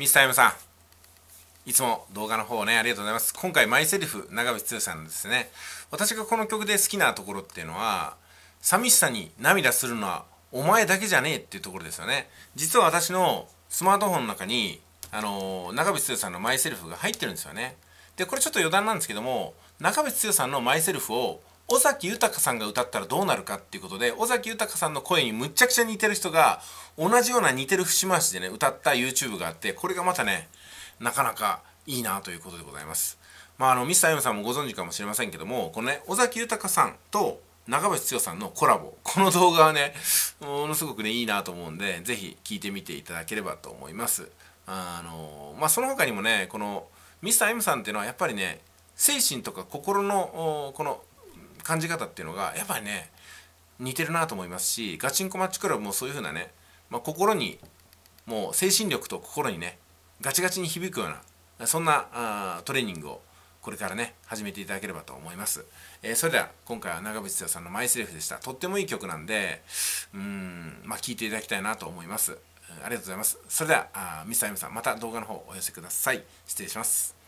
ミスタイムさん、いつも動画の方ね、ありがとうございます。今回、マイセリフ、長渕剛さんですね。私がこの曲で好きなところっていうのは、寂しさに涙するのはお前だけじゃねえっていうところですよね。実は私のスマートフォンの中に、あのー、長渕剛さんのマイセルフが入ってるんですよね。で、これちょっと余談なんですけども、長渕剛さんのマイセルフを尾崎豊さんが歌ったらどうなるかっていうことで尾崎豊さんの声にむっちゃくちゃ似てる人が同じような似てる節回しでね歌った YouTube があってこれがまたねなかなかいいなということでございます。まあ、あのミスター M さんもご存知かもしれませんけどもこのね尾崎豊さんと長渕剛さんのコラボこの動画はねものすごくねいいなと思うんで是非聴いてみていただければと思いますあのまあその他にもねこのミスター M さんっていうのはやっぱりね精神とか心のこの感じ方っていうのがやっぱりね似てるなと思いますしガチンコマッチクラブもそういう風なね、まあ、心にもう精神力と心にねガチガチに響くようなそんなあトレーニングをこれからね始めていただければと思います、えー、それでは今回は長渕剛さんの「マイセリフ」でしたとってもいい曲なんでうんまあ聴いていただきたいなと思いますありがとうございますそれではあミスター M さんまた動画の方お寄せください失礼します